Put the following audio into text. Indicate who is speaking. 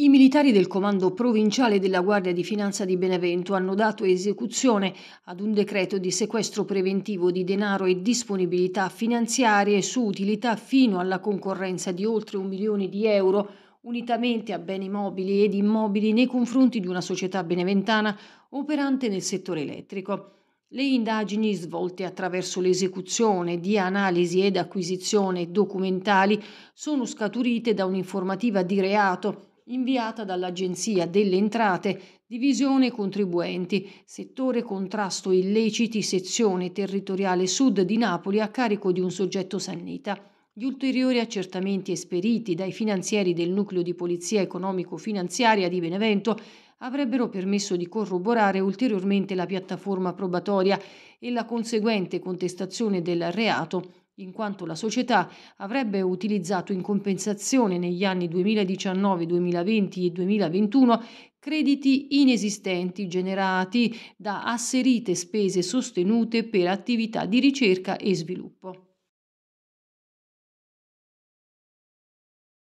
Speaker 1: I militari del Comando Provinciale della Guardia di Finanza di Benevento hanno dato esecuzione ad un decreto di sequestro preventivo di denaro e disponibilità finanziarie su utilità fino alla concorrenza di oltre un milione di euro unitamente a beni mobili ed immobili nei confronti di una società beneventana operante nel settore elettrico. Le indagini svolte attraverso l'esecuzione di analisi ed acquisizione documentali sono scaturite da un'informativa di reato inviata dall'Agenzia delle Entrate, Divisione Contribuenti, settore contrasto illeciti, sezione territoriale sud di Napoli a carico di un soggetto sannita. Gli ulteriori accertamenti esperiti dai finanzieri del nucleo di polizia economico-finanziaria di Benevento avrebbero permesso di corroborare ulteriormente la piattaforma probatoria e la conseguente contestazione del reato in quanto la società avrebbe utilizzato in compensazione negli anni 2019, 2020 e 2021 crediti inesistenti generati da asserite spese sostenute per attività di ricerca e sviluppo.